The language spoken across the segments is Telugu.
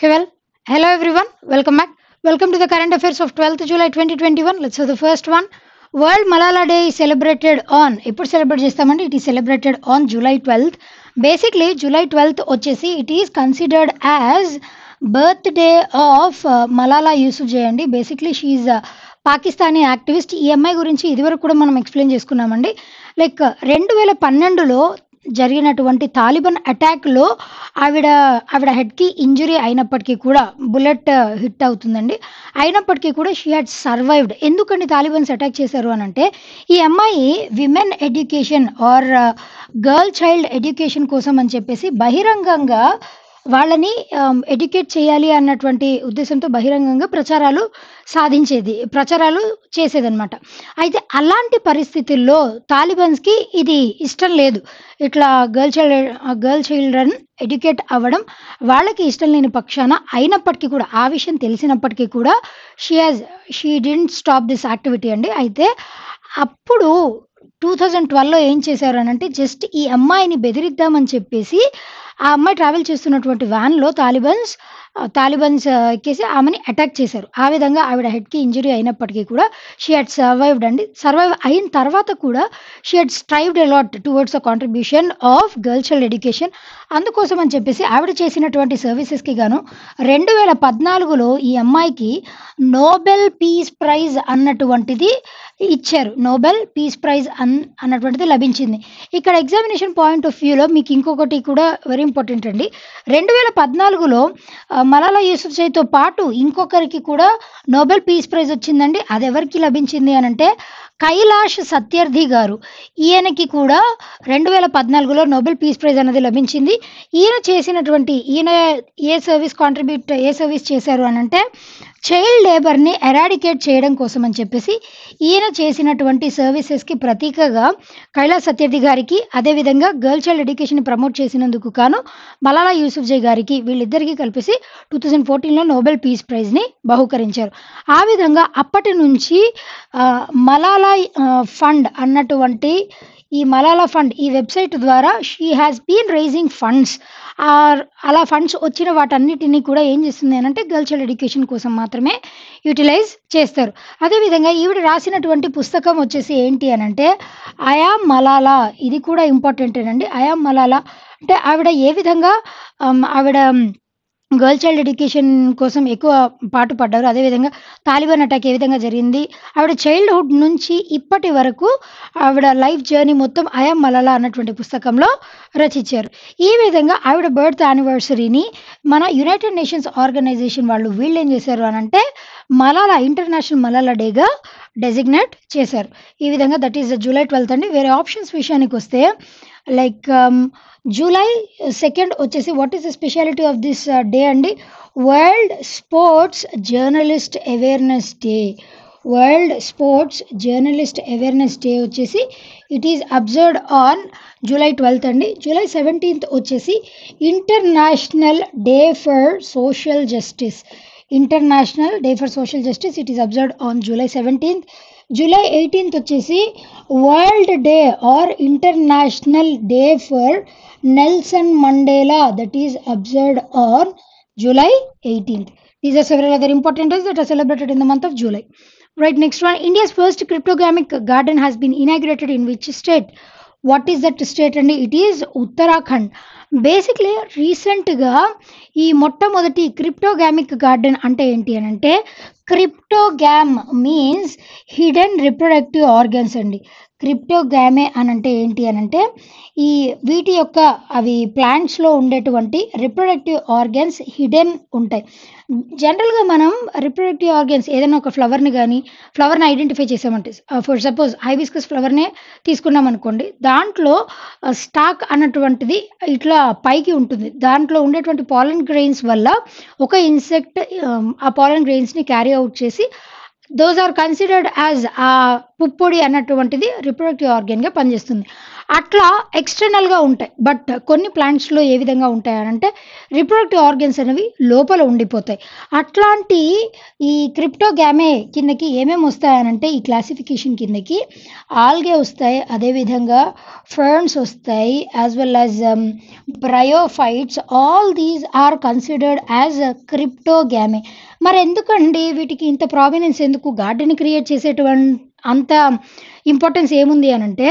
Okay, well, hello everyone. Welcome back. Welcome to current current affairs of July twenty twenty one do the first one world Malala day celebrated on ఎప్పుడు సెలబ్రేట్ చేస్తామండి it is celebrated on July twelfth basically July twelfth వచ్చేసి it is considered as birthday of Malala Yousuf చేయండి బేసిక్లీ షీఈ్ పాకిస్తానీ యాక్టివిస్ట్ ఈ అమ్మాయి గురించి ఇదివరకు కూడా మనం ఎక్స్ప్లెయిన్ చేసుకున్నామండి లైక్ రెండు వేల పన్నెండులో జరిగినటువంటి తాలిబాన్ అటాక్లో ఆవిడ ఆవిడ హెడ్కి ఇంజురీ అయినప్పటికీ కూడా బుల్లెట్ హిట్ uh, అవుతుందండి అయినప్పటికీ కూడా షీ హ్యాడ్ సర్వైవ్డ్ ఎందుకండి తాలిబాన్స్ అటాక్ చేశారు అని అంటే ఈ అమ్మాయి women education or girl child education కోసం అని చెప్పేసి బహిరంగంగా వాళ్ళని ఎడ్యుకేట్ um, చేయాలి అన్నటువంటి ఉద్దేశంతో బహిరంగంగా ప్రచారాలు సాధించేది ప్రచారాలు చేసేదనమాట అయితే అలాంటి పరిస్థితుల్లో తాలిబన్స్కి ఇది ఇష్టం లేదు ఇట్లా girl child girl children educate అవ్వడం వాళ్ళకి ఇష్టం లేని పక్షాన అయినప్పటికీ కూడా ఆ విషయం తెలిసినప్పటికీ కూడా she has she didn't stop this activity అండి అయితే అప్పుడు టూ థౌజండ్ ట్వెల్వ్లో ఏం చేశారు అని అంటే జస్ట్ ఈ అమ్మాయిని బెదిరిద్దామని చెప్పేసి ఆ అమ్మాయి ట్రావెల్ చేస్తున్నటువంటి వ్యాన్లో తాలిబన్స్ తాలిబన్స్ ఎక్కేసి ఆమెని అటాక్ చేశారు ఆ విధంగా ఆవిడ హెడ్కి ఇంజరీ అయినప్పటికీ కూడా షీ హెడ్ సర్వైవ్డ్ అండి సర్వైవ్ అయిన తర్వాత కూడా she had strived a lot towards a contribution of girl child education అందుకోసం అని చెప్పేసి ఆవిడ చేసినటువంటి సర్వీసెస్కి గాను రెండు వేల పద్నాలుగులో ఈ అమ్మాయికి నోబెల్ పీస్ ప్రైజ్ అన్నటువంటిది ఇచ్చారు నోబెల్ పీస్ ప్రైజ్ అన్ అన్నటువంటిది లభించింది ఇక్కడ ఎగ్జామినేషన్ పాయింట్ ఆఫ్ వ్యూలో మీకు ఇంకొకటి కూడా వెరీ ఇంపార్టెంట్ అండి రెండు వేల పద్నాలుగులో మలాలా యూసుఫ్జైతో పాటు ఇంకొకరికి కూడా నోబెల్ పీస్ ప్రైజ్ వచ్చిందండి అది ఎవరికి లభించింది అని అంటే కైలాష్ సత్యర్థి గారు ఈయనకి కూడా రెండు వేల పద్నాలుగులో నోబెల్ పీస్ ప్రైజ్ అనేది లభించింది ఈయన చేసినటువంటి ఈయన ఏ సర్వీస్ కాంట్రిబ్యూట్ ఏ సర్వీస్ చేశారు అనంటే చైల్డ్ లేబర్ని ఎరాడికేట్ చేయడం కోసం అని చెప్పేసి ఈయన చేసినటువంటి సర్వీసెస్కి ప్రతీకగా కైలాస్ సత్యర్థి గారికి అదేవిధంగా గర్ల్ చైల్డ్ ఎడ్యుకేషన్ ప్రమోట్ చేసినందుకు కాను మలాలా యూసుఫ్జయ్ గారికి వీళ్ళిద్దరికీ కలిపేసి టూ థౌజండ్ ఫోర్టీన్లో నోబెల్ పీస్ ప్రైజ్ని బహుకరించారు ఆ విధంగా అప్పటి నుంచి మలాలా ఫండ్ అన్నటువంటి ఈ మలాలా ఫండ్ ఈ వెబ్సైట్ ద్వారా she has been raising funds అలా ఫండ్స్ వచ్చిన వాటన్నిటిని కూడా ఏం చేస్తుంది అంటే గర్ల్ చైల్డ్ ఎడ్యుకేషన్ కోసం మాత్రమే యూటిలైజ్ చేస్తారు అదేవిధంగా ఈవిడ రాసినటువంటి పుస్తకం వచ్చేసి ఏంటి అని అంటే ఆయా మలాలా ఇది కూడా ఇంపార్టెంటేనండి ఆయా మలాలా అంటే ఆవిడ ఏ విధంగా ఆవిడ గర్ల్ చైల్డ్ ఎడ్యుకేషన్ కోసం ఎక్కువ పాటుపడ్డారు అదేవిధంగా తాలిబాన్ అటాక్ ఏ విధంగా జరిగింది ఆవిడ చైల్డ్హుడ్ నుంచి ఇప్పటి వరకు ఆవిడ లైఫ్ జర్నీ మొత్తం అయాం మలలా అన్నటువంటి పుస్తకంలో రచించారు ఈ విధంగా ఆవిడ బర్త్ యానివర్సరీని మన యునైటెడ్ నేషన్స్ ఆర్గనైజేషన్ వాళ్ళు వీళ్ళు ఏం చేశారు అని అంటే మలాలా ఇంటర్నేషనల్ మలాలా డేగా డెసిగ్నేట్ చేశారు ఈ విధంగా దట్ ఈస్ జూలై ట్వెల్త్ అండి వేరే ఆప్షన్స్ విషయానికి వస్తే లైక్ జూలై సెకండ్ వచ్చేసి what is the speciality of this day అండి world sports journalist awareness day world sports journalist awareness day వచ్చేసి it is observed on July twelfth అండి జూలై సెవెంటీన్త్ వచ్చేసి international day for social justice international day for social justice it is observed on July seventeenth July eighteenth వచ్చేసి world day or international day for Nelson Mandela that is observed on July eighteenth these are several other important days that are celebrated in the month of July right next one India's first cryptogamic garden has been inaugurated in which state what is that state అండి ఇట్ ఈస్ ఉత్తరాఖండ్ బేసిక్లీ రీసెంట్గా ఈ మొట్టమొదటి క్రిప్టోగామిక్ గార్డెన్ అంటే ఏంటి అని అంటే Cryptogam means hidden reproductive organs అండి క్రిప్టోగామే అని అంటే ఏంటి అని అంటే ఈ వీటి యొక్క అవి ప్లాంట్స్లో ఉండేటువంటి రిప్రొడక్టివ్ ఆర్గన్స్ హిడెన్ ఉంటాయి జనరల్గా మనం రిప్రొడక్టివ్ ఆర్గన్స్ ఏదైనా ఒక ఫ్లవర్ని కానీ ఫ్లవర్ని ఐడెంటిఫై చేసామంటే ఫర్ సపోజ్ హైవిస్కస్ ఫ్లవర్నే తీసుకున్నాం అనుకోండి దాంట్లో స్టాక్ అన్నటువంటిది ఇట్లా పైకి ఉంటుంది దాంట్లో ఉండేటువంటి పాలన్ గ్రెయిన్స్ వల్ల ఒక ఇన్సెక్ట్ ఆ పాలన్ గ్రెయిన్స్ని క్యారీ అవుట్ చేసి దోస్ ఆర్ కన్సిడర్డ్ యాజ్ పుప్పొడి అన్నటువంటిది రిప్రొడక్టివ్ ఆర్గాన్గా పనిచేస్తుంది అట్లా ఎక్స్టర్నల్గా ఉంటాయి బట్ కొన్ని ప్లాంట్స్లో ఏ విధంగా ఉంటాయనంటే రిప్రొడక్టివ్ ఆర్గన్స్ అనేవి లోపల ఉండిపోతాయి అట్లాంటి ఈ క్రిప్టోగ్యామే కిందకి ఏమేమి వస్తాయనంటే ఈ క్లాసిఫికేషన్ కిందకి ఆల్గే వస్తాయి అదేవిధంగా ఫర్న్స్ వస్తాయి as well as bryophytes all these are considered as క్రిప్టోగ్యామే మరి ఎందుకండి వీటికి ఇంత ప్రావినెన్స్ ఎందుకు గార్డెన్ క్రియేట్ చేసేటువంటి అంత ఇంపార్టెన్స్ ఏముంది అనంటే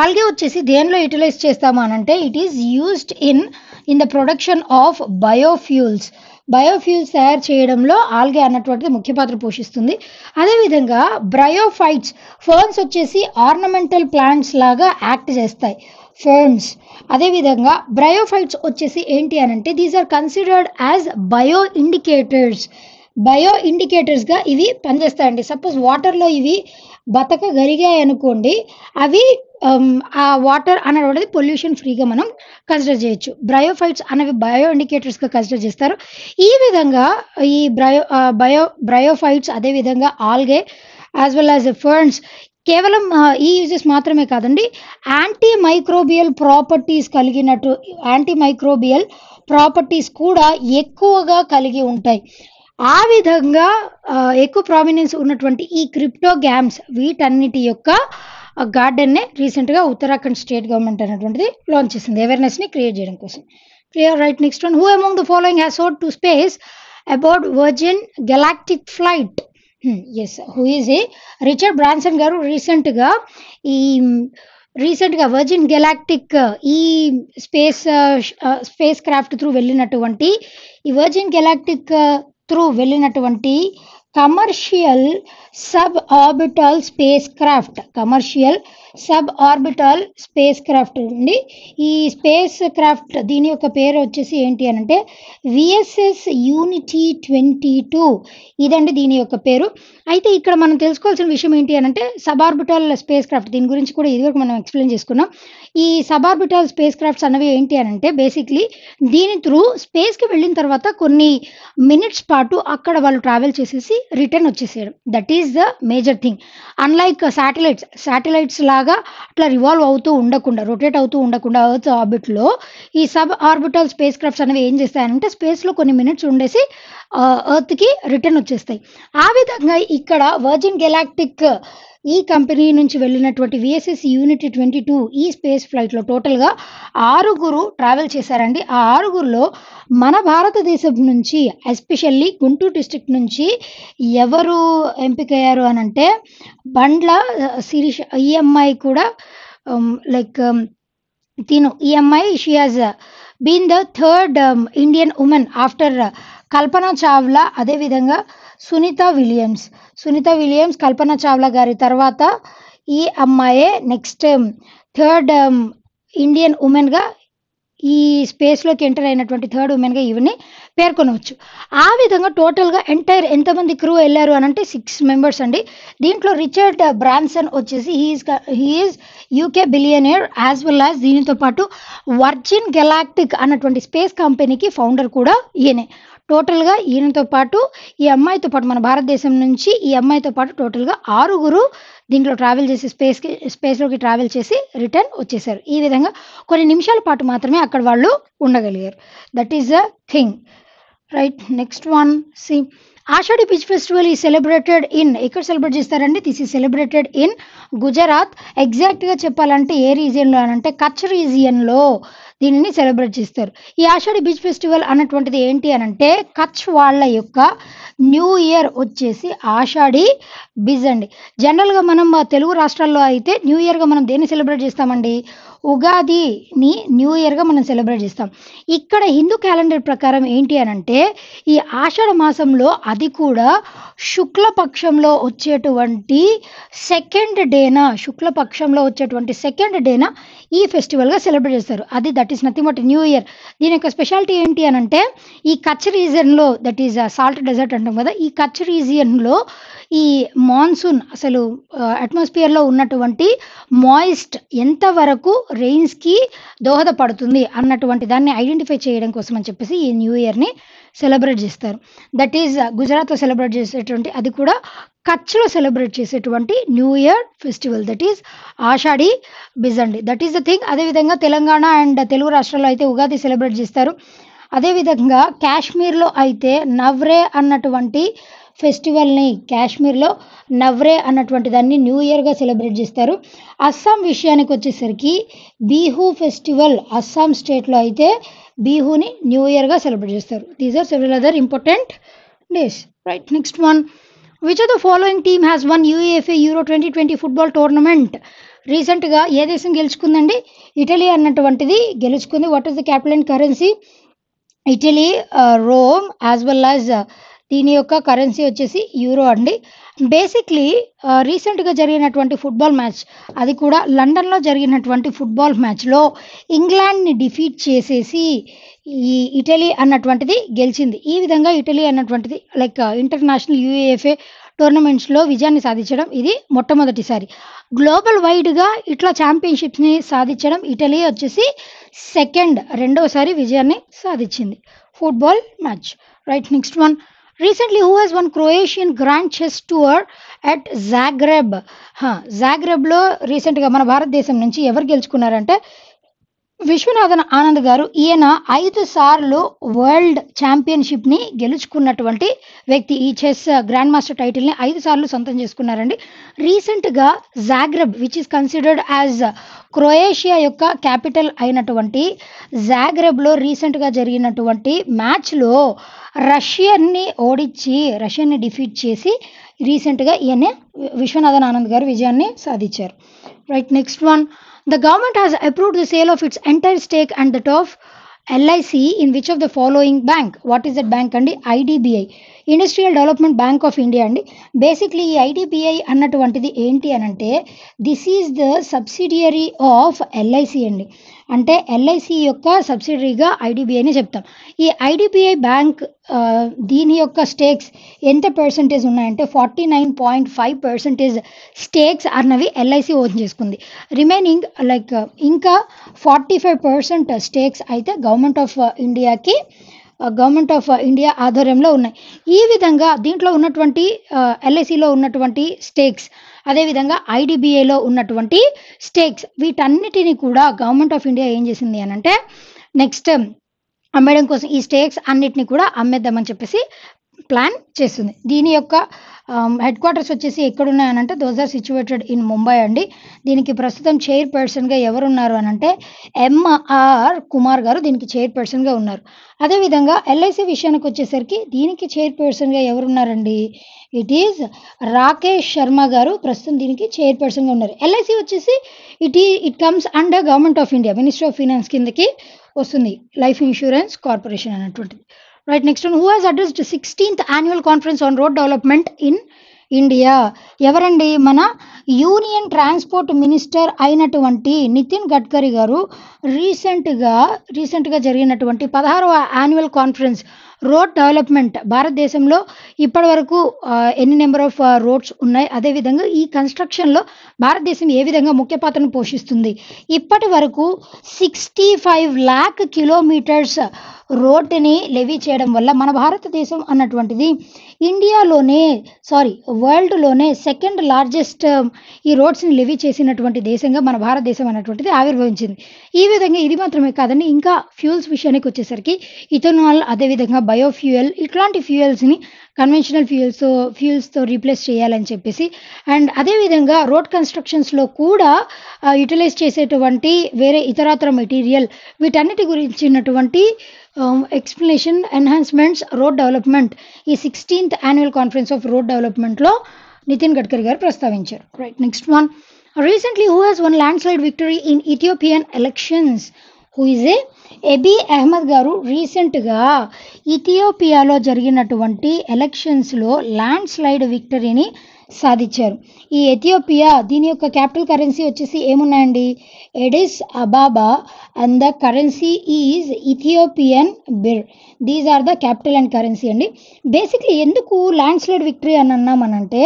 ఆల్గే వచ్చేసి దేనిలో యూటిలైజ్ చేస్తాము అనంటే it is used in in the production of biofuels biofuels తయారు చేయడంలో ఆల్గే అన్నటువంటిది ముఖ్య పాత్ర పోషిస్తుంది అదేవిధంగా బ్రయోఫైట్స్ ఫర్న్స్ వచ్చేసి ఆర్నమెంటల్ ప్లాంట్స్ లాగా యాక్ట్ చేస్తాయి ఫోమ్స్ అదేవిధంగా బ్రయోఫైట్స్ వచ్చేసి ఏంటి అని అంటే these are considered as bioindicators బయో ఇండికేటర్స్గా ఇవి పనిచేస్తాయండి సపోజ్ వాటర్లో ఇవి బతక గరిగాయి అనుకోండి అవి um, ఆ వాటర్ అనేది పొల్యూషన్ ఫ్రీగా మనం కన్సిడర్ చేయొచ్చు బ్రయోఫైట్స్ అనేవి బయో ఇండికేటర్స్గా కన్సిడర్ చేస్తారు ఈ విధంగా ఈ బ్రయో బయో బ్రయోఫైట్స్ అదేవిధంగా algae as well as ferns కేవలం ఈ యూజెస్ మాత్రమే కాదండి యాంటీ మైక్రోబియల్ ప్రాపర్టీస్ కలిగినట్టు యాంటీ మైక్రోబియల్ ప్రాపర్టీస్ కూడా ఎక్కువగా కలిగి ఉంటాయి ఆ విధంగా ఎక్కువ ప్రామినెన్స్ ఉన్నటువంటి ఈ క్రిప్టో గ్యామ్స్ వీటన్నిటి యొక్క గార్డెన్నే రీసెంట్గా ఉత్తరాఖండ్ స్టేట్ గవర్నమెంట్ అనేటువంటిది లాంచ్ చేసింది అవేర్నెస్ని క్రియేట్ చేయడం కోసం clear right next one who among the following has sought to space about Virgin Galactic flight ఎస్ who is a Richard Branson గారు రీసెంట్గా ఈ రీసెంట్గా వర్జిన్ గెలాక్టిక్ ఈ స్పేస్ స్పేస్ క్రాఫ్ట్ త్రూ వెళ్ళినటువంటి ఈ వర్జిన్ గెలాక్టిక్ త్రూ వెళ్ళినటువంటి commercial suborbital spacecraft commercial suborbital spacecraft ఉంది ఈ స్పేస్ క్రాఫ్ట్ దీని యొక్క పేరు వచ్చేసి ఏంటి అని అంటే విఎస్ఎస్ యూనిటీ ట్వంటీ టూ ఇదండి దీని యొక్క పేరు అయితే ఇక్కడ మనం తెలుసుకోవాల్సిన విషయం ఏంటి అని అంటే సబ్ ఆర్బిటల్ స్పేస్ క్రాఫ్ట్ దీని గురించి కూడా ఇదివరకు మనం ఎక్స్ప్లెయిన్ చేసుకున్నాం ఈ సబ్ ఆర్బిటల్ స్పేస్ క్రాఫ్ట్స్ అనేవి ఏంటి అని అంటే బేసిక్లీ దీని త్రూ స్పేస్కి వెళ్ళిన తర్వాత కొన్ని మినిట్స్ పాటు అక్కడ వాళ్ళు ట్రావెల్ చేసేసి రిటర్న్ వచ్చేసేయడం that is the major thing unlike satellites satellites లాగా అట్లా రివాల్వ్ అవుతూ ఉండకుండా రొటేట్ అవుతూ ఉండకుండా అవుతు ఆర్బిట్లో ఈ సబ్ ఆర్బిటల్ స్పేస్ క్రాఫ్ట్స్ అనేవి ఏం చేస్తాయంటే స్పేస్లో కొన్ని మినిట్స్ ఉండేసి ఎర్త్కి రిటర్న్ వచ్చేస్తాయి ఆ విధంగా ఇక్కడ వర్జిన్ గెలాక్టిక్ ఈ కంపెనీ నుంచి వెళ్ళినటువంటి విఎస్ఎస్ యూనిట్ ట్వంటీ టూ ఈ స్పేస్ ఫ్లైట్లో టోటల్గా ఆరుగురు ట్రావెల్ చేశారండి ఆ ఆరుగురులో మన భారతదేశం నుంచి ఎస్పెషల్లీ గుంటూరు డిస్ట్రిక్ట్ నుంచి ఎవరు ఎంపికయ్యారు అని అంటే బండ్ల శిరీష్ ఈఎంఐ e కూడా లైక్ తిను ఈఎంఐ she's been the third Indian woman after Kalpana Chawla అదేవిధంగా సునీత విలియమ్స్ సునీత విలియమ్స్ కల్పన చావ్లా గారి తర్వాత ఈ అమ్మాయే నెక్స్ట్ థర్డ్ ఇండియన్ ఉమెన్గా ఈ స్పేస్లోకి ఎంటర్ అయినటువంటి థర్డ్ ఉమెన్గా ఈవిని పేర్కొనవచ్చు ఆ విధంగా టోటల్గా ఎంటైర్ ఎంతమంది క్రూ వెళ్ళారు అని అంటే సిక్స్ మెంబర్స్ అండి దీంట్లో రిచర్డ్ బ్రాన్సన్ వచ్చేసి he is he is UK billionaire as well as దీనితో పాటు వర్జిన్ గెలాక్టిక్ అన్నటువంటి స్పేస్ కంపెనీకి ఫౌండర్ కూడా ఈయనే టోటల్గా ఈయనతో పాటు ఈ అమ్మాయితో పాటు మన భారతదేశం నుంచి ఈ అమ్మాయితో పాటు టోటల్గా ఆరుగురు దీంట్లో ట్రావెల్ చేసి స్పేస్కి స్పేస్లోకి ట్రావెల్ చేసి రిటర్న్ వచ్చేసారు ఈ విధంగా కొన్ని నిమిషాల పాటు మాత్రమే అక్కడ వాళ్ళు ఉండగలిగారు that is the thing right next one సి Ashadhi Bij festival is celebrated in ఎక్కడ సెలబ్రేట్ చేస్తారండి this is celebrated in Gujarat ఎగ్జాక్ట్గా చెప్పాలంటే ఏ రీజియన్లో అంటే కచ్ రీజియన్లో దీనిని సెలబ్రేట్ చేస్తారు ఈ ఆషాఢి బీచ్ ఫెస్టివల్ అన్నటువంటిది ఏంటి అని అంటే కచ్ వాళ్ళ యొక్క న్యూ ఇయర్ వచ్చేసి ఆషాఢి బిజ్ అండి జనరల్గా మనం తెలుగు రాష్ట్రాల్లో అయితే న్యూ ఇయర్గా మనం దేన్ని సెలబ్రేట్ చేస్తామండి ఉగాదిని న్యూ ఇయర్గా మనం సెలబ్రేట్ చేస్తాం ఇక్కడ హిందూ క్యాలెండర్ ప్రకారం ఏంటి అని అంటే ఈ ఆషాఢ మాసంలో అది కూడా శుక్లపక్షంలో వచ్చేటువంటి సెకండ్ డేనా శుక్లపక్షంలో వచ్చేటువంటి సెకండ్ డేనా ఈ ఫెస్టివల్గా సెలబ్రేట్ చేస్తారు అది that is nothing but new year దీని యొక్క స్పెషాలిటీ ఏంటి అని అంటే ఈ కచ్ రీజియన్లో దట్ ఈస్ సాల్ట్ డెజర్ట్ అంటాం కదా ఈ కచ్ రీజియన్లో ఈ మాన్సూన్ అసలు అట్మాస్ఫియర్లో uh, ఉన్నటువంటి మాయిస్ట్ ఎంతవరకు రెయిన్స్కి దోహదపడుతుంది అన్నటువంటి దాన్ని ఐడెంటిఫై చేయడం కోసం అని చెప్పేసి ఈ న్యూ ఇయర్ని సెలబ్రేట్ చేస్తారు దట్ ఈజ్ గుజరాత్లో సెలబ్రేట్ చేసేటువంటి అది కూడా కచ్లో సెలబ్రేట్ చేసేటువంటి new year festival that is Ashadhi బిజండి దట్ ఈస్ ద థింగ్ అదేవిధంగా తెలంగాణ అండ్ తెలుగు రాష్ట్రాల్లో అయితే ఉగాది సెలబ్రేట్ చేస్తారు అదేవిధంగా కాశ్మీర్లో అయితే నవ్రే అన్నటువంటి ఫెస్టివల్ని కాశ్మీర్లో నవ్రే అన్నటువంటి దాన్ని న్యూ ఇయర్గా సెలబ్రేట్ చేస్తారు అస్సాం విషయానికి వచ్చేసరికి బీహూ ఫెస్టివల్ అస్సాం స్టేట్లో అయితే బీహూని న్యూ ఇయర్గా సెలబ్రేట్ చేస్తారు these are several other important days right next one which of the following team has won UEFA Euro twenty twenty football tournament రీసెంట్గా ఏ దేశం గెలుచుకుందండి ఇటలీ అన్నటువంటిది గెలుచుకుంది what is the capital and currency Italy Rome as well as దీని యొక్క కరెన్సీ వచ్చేసి యూరో అండి బేసిక్లీ రీసెంట్గా జరిగినటువంటి ఫుట్బాల్ మ్యాచ్ అది కూడా లండన్లో జరిగినటువంటి ఫుట్బాల్ మ్యాచ్లో ఇంగ్లాండ్ని డిఫీట్ చేసేసి ఈ ఇటలీ అన్నటువంటిది గెలిచింది ఈ విధంగా ఇటలీ అన్నటువంటిది లైక్ ఇంటర్నేషనల్ యూఏఎఫ్ఏ టోర్నమెంట్స్లో విజయాన్ని సాధించడం ఇది మొట్టమొదటిసారి గ్లోబల్ వైడ్గా ఇట్లా ఛాంపియన్షిప్స్ని సాధించడం ఇటలీ వచ్చేసి సెకండ్ రెండవసారి విజయాన్ని సాధించింది football match right next one recently who has won Croatian grand chess tour at Zagreb జాగ్రెబ్లో రీసెంట్గా మన భారతదేశం నుంచి ఎవరు గెలుచుకున్నారంటే విశ్వనాథన్ ఆనంద్ గారు ఈయన ఐదు సార్లు వరల్డ్ ఛాంపియన్షిప్ని గెలుచుకున్నటువంటి వ్యక్తి ఈ చెస్ గ్రాండ్ మాస్టర్ టైటిల్ని ఐదు సార్లు సొంతం చేసుకున్నారండి రీసెంట్గా Zagreb which is considered as Croatia యొక్క క్యాపిటల్ అయినటువంటి జాగ్రెబ్లో రీసెంట్గా జరిగినటువంటి మ్యాచ్లో రష్యన్ని ఓడించి రష్యన్ని డిఫీట్ చేసి రీసెంట్గా ఈయన విశ్వనాథన్ ఆనంద్ గారు విజయాన్ని సాధించారు right next one the government has approved the sale of its entire stake and that of LIC in which of the following bank what is that bank అండి IDBI industrial development bank of India అండి బేసిక్లీ ఈ ఐడిబిఐ అన్నటువంటిది ఏంటి అని అంటే this is the subsidiary of LIC అండి అంటే ఎల్ఐసి యొక్క సబ్సిడరీగా ఐడిబిఐని చెప్తాం ఈ ఐడిబిఐ బ్యాంక్ దీని యొక్క స్టేక్స్ ఎంత పర్సంటేజ్ ఉన్నాయంటే forty nine point five percentage stakes అన్నవి ఎల్ఐసి ఓన్ చేసుకుంది రిమైనింగ్ లైక్ ఇంకా ఫార్టీ ఫైవ్ పర్సెంట్ స్టేక్స్ అయితే గవర్నమెంట్ ఆఫ్ ఇండియాకి గవర్నమెంట్ ఆఫ్ ఇండియా ఆధ్వర్యంలో ఉన్నాయి ఈ విధంగా దీంట్లో ఉన్నటువంటి ఎల్ఐసిలో ఉన్నటువంటి స్టేక్స్ అదేవిధంగా ఐడిబిఐలో ఉన్నటువంటి స్టేక్స్ వీటన్నిటిని కూడా గవర్నమెంట్ ఆఫ్ ఇండియా ఏం చేసింది అనంటే నెక్స్ట్ అమ్మేయడం కోసం ఈ స్టేక్స్ అన్నిటిని కూడా అమ్మేద్దామని చెప్పేసి ప్లాన్ చేస్తుంది దీని యొక్క హెడ్ క్వార్టర్స్ వచ్చేసి ఎక్కడున్నాయనంటే those are situated in Mumbai అండి దీనికి ప్రస్తుతం చైర్ పర్సన్గా ఎవరున్నారు అనంటే ఎంఆర్ కుమార్ గారు దీనికి చైర్ పర్సన్గా ఉన్నారు అదేవిధంగా ఎల్ఐసి విషయానికి వచ్చేసరికి దీనికి చైర్ పర్సన్గా ఎవరున్నారండి ఇట్ ఈజ్ రాకేష్ శర్మ గారు ప్రస్తుతం దీనికి చైర్ పర్సన్గా ఉన్నారు ఎల్ఐసి వచ్చేసి it is it comes under government of India ministry of finance కిందకి వస్తుంది లైఫ్ ఇన్సూరెన్స్ కార్పొరేషన్ అనేటువంటిది right next one who has addressed sixteenth annual conference on road development in India ఎవరండి మన యూనియన్ ట్రాన్స్పోర్ట్ మినిస్టర్ అయినటువంటి నితిన్ గడ్కరీ గారు రీసెంట్గా రీసెంట్గా జరిగినటువంటి పదహారవ యాన్యువల్ కాన్ఫరెన్స్ రోడ్ డెవలప్మెంట్ భారతదేశంలో ఇప్పటి వరకు ఎన్ని నెంబర్ ఆఫ్ రోడ్స్ ఉన్నాయి అదేవిధంగా ఈ కన్స్ట్రక్షన్లో భారతదేశం ఏ విధంగా ముఖ్య పాత్రను పోషిస్తుంది ఇప్పటి వరకు సిక్స్టీ ఫైవ్ ల్యాక్ కిలోమీటర్స్ రోడ్డుని లెవీ చేయడం వల్ల మన భారతదేశం అన్నటువంటిది ఇండియాలోనే సారీ వరల్డ్లోనే సెకండ్ లార్జెస్ట్ um, ఈ రోడ్స్ని లెవీ చేసినటువంటి దేశంగా మన భారతదేశం అన్నటువంటిది ఆవిర్భవించింది ఈ విధంగా ఇది మాత్రమే కాదండి ఇంకా ఫ్యూల్స్ విషయానికి వచ్చేసరికి ఇథనాల్ అదేవిధంగా బయోఫ్యూయల్ ఇట్లాంటి ఫ్యూయల్స్ని కన్వెన్షనల్ ఫ్యూయల్స్ ఫ్యూల్స్తో రీప్లేస్ చేయాలని చెప్పేసి అండ్ అదేవిధంగా రోడ్ కన్స్ట్రక్షన్స్లో కూడా యూటిలైజ్ uh, చేసేటువంటి వేరే ఇతరాతర మెటీరియల్ వీటన్నిటి గురించినటువంటి ఎక్స్ప్లెనేషన్ ఎన్హాన్స్మెంట్స్ రోడ్ డెవలప్మెంట్ ఈ sixteenth annual conference of road డెవలప్మెంట్లో నితిన్ గడ్కరీ గారు ప్రస్తావించారు right next one recently who has won landslide victory in Ethiopian elections who is a Abiy Ahmed గారు రీసెంట్గా ఇథియోపియాలో జరిగినటువంటి ఎలక్షన్స్లో ల్యాండ్ స్లైడ్ విక్టరీని సాధించారు ఈ ఎథియోపియా దీని యొక్క క్యాపిటల్ కరెన్సీ వచ్చేసి ఏమున్నాయండి Addis Ababa and the currency is Ethiopian birr these are the capital and currency అండి బేసిక్లీ ఎందుకు ల్యాండ్ స్లైడ్ విక్టరీ అని అన్నామనంటే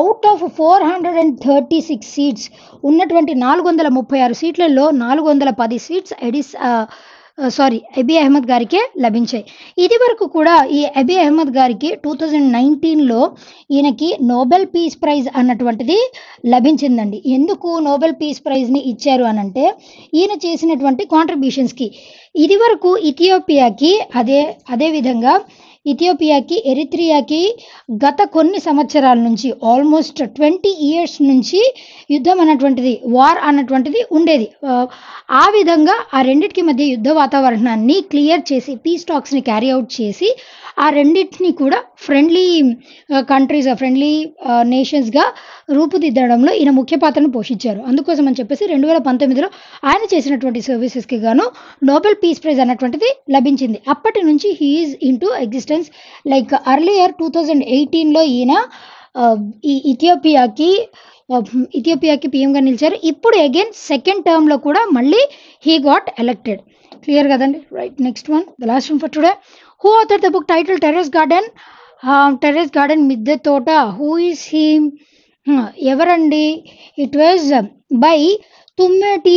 out of four hundred and thirty six seats ఉన్నటువంటి నాలుగు వందల ముప్పై ఆరు సీట్లలో నాలుగు వందల పది seats Addis sorry Abiy Ahmed గారికే లభించాయి ఇది వరకు కూడా ఈ ఎబీ అహ్మద్ గారికి టూ థౌజండ్ నైన్టీన్లో ఈయనకి నోబెల్ పీస్ ప్రైజ్ అన్నటువంటిది లభించిందండి ఎందుకు నోబెల్ పీస్ ప్రైజ్ని ఇచ్చారు అనంటే ఈయన చేసినటువంటి కాంట్రిబ్యూషన్స్కి ఇది వరకు ఇథియోపియాకి అదే అదేవిధంగా ఇథియోపియాకి ఎరిత్రియాకి గత కొన్ని సంవత్సరాల నుంచి ఆల్మోస్ట్ ట్వంటీ ఇయర్స్ నుంచి యుద్ధం అన్నటువంటిది వార్ అన్నటువంటిది ఉండేది ఆ విధంగా ఆ రెండింటికి మధ్య యుద్ధ వాతావరణాన్ని క్లియర్ చేసి పీస్ టాక్స్ని క్యారీ అవుట్ చేసి ఆ రెండింటిని కూడా ఫ్రెండ్లీ కంట్రీస్ ఫ్రెండ్లీ నేషన్స్గా రూపుదిద్దడంలో ఈయన ముఖ్య పాత్రను పోషించారు అందుకోసం అని చెప్పేసి రెండు వేల పంతొమ్మిదిలో ఆయన చేసినటువంటి సర్వీసెస్కి గాను నోబెల్ పీస్ ప్రైజ్ అన్నటువంటిది లభించింది అప్పటి నుంచి he is into existence instance like earlier two thousand ఎయిటీన్లో ఈయన ఈ ఇథియోపియాకి ఇథియోపియాకి పీఎంగా నిలిచారు ఇప్పుడు అగైన్ సెకండ్ టర్మ్లో కూడా మళ్ళీ హీ గాట్ ఎలక్టెడ్ క్లియర్ కదండి right next one the last one for today who author the book title terrace garden terrace garden మిద్దె తోట హూ ఇస్ హీ ఎవరండి it was by Tummeti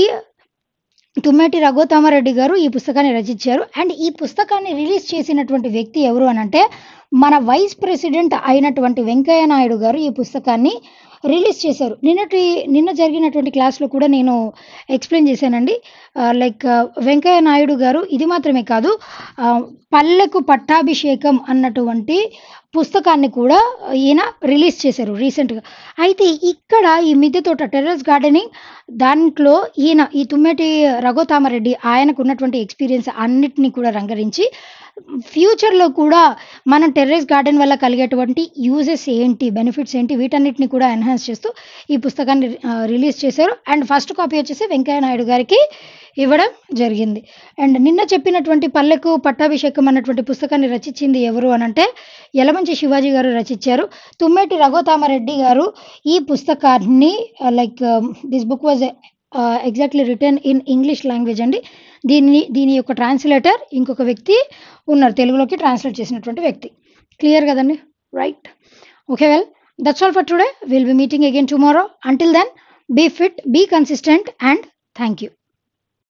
Tummati Raghottama Reddy garu ఈ పుస్తకాన్ని రచించారు అండ్ ఈ పుస్తకాన్ని రిలీజ్ చేసినటువంటి వ్యక్తి ఎవరు అని అంటే మన వైస్ ప్రెసిడెంట్ అయినటువంటి వెంకయ్య నాయుడు గారు ఈ పుస్తకాన్ని రిలీజ్ చేశారు నిన్నటి నిన్న జరిగినటువంటి క్లాస్లో కూడా నేను ఎక్స్ప్లెయిన్ చేశానండి లైక్ వెంకయ్య నాయుడు గారు ఇది మాత్రమే కాదు పల్లెకు పట్టాభిషేకం అన్నటువంటి పుస్తకాన్ని కూడా ఈయన రిలీజ్ చేశారు రీసెంట్గా అయితే ఇక్కడ ఈ మిద్దె తోట టెర్రస్ గార్డెనింగ్ దాంట్లో ఈయన ఈ తుమ్మేటి రఘోతామరెడ్డి ఆయనకు ఉన్నటువంటి ఎక్స్పీరియన్స్ అన్నిటినీ కూడా రంగరించి ఫ్యూచర్లో కూడా మనం టెర్రస్ గార్డెన్ వల్ల కలిగేటువంటి యూజెస్ ఏంటి బెనిఫిట్స్ ఏంటి వీటన్నిటిని కూడా ఎన్హాన్స్ చేస్తూ ఈ పుస్తకాన్ని రిలీజ్ చేశారు అండ్ ఫస్ట్ కాపీ వచ్చేసి వెంకయ్య నాయుడు గారికి ఇవ్వడం జరిగింది అండ్ నిన్న చెప్పినటువంటి పల్లెకు పట్టాభిషేకం అన్నటువంటి పుస్తకాన్ని రచించింది ఎవరు అనంటే యలమంచి శివాజీ గారు రచించారు తుమ్మేటి రఘోతామరెడ్డి గారు ఈ పుస్తకాన్ని like this book was exactly written in English language అండి దీన్ని దీని యొక్క ట్రాన్స్లేటర్ ఇంకొక వ్యక్తి ఉన్నారు తెలుగులోకి ట్రాన్స్లేట్ చేసినటువంటి వ్యక్తి క్లియర్ కదండి right okay well that's all for today will be meeting again tomorrow until then be fit be consistent and thank you